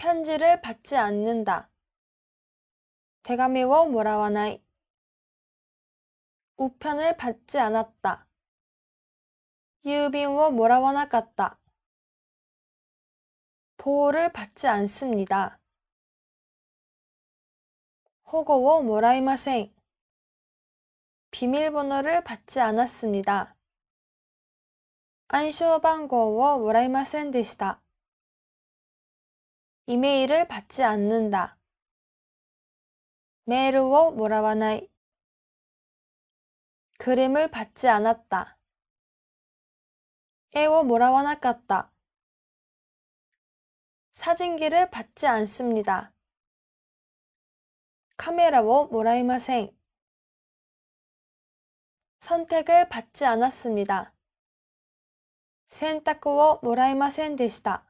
편지를 받지 않는다. 대가미워 모라와나이. 우편을 받지 않았다. 유빈워 모라와나 갔다 보호를 받지 않습니다. 호거워 모라이마생. 비밀번호를 받지 않았습니다. 안쇼방거워 모라이마센 데시다. 이메일을 받지 않는다. 메일을 몰아와나이. 그림을 받지 않았다. 에워 몰아와나갔다. 사진기를 받지 않습니다. 카메라워 모라이마생. 선택을 받지 않았습니다. 센타쿠워 모라이마센 데시다.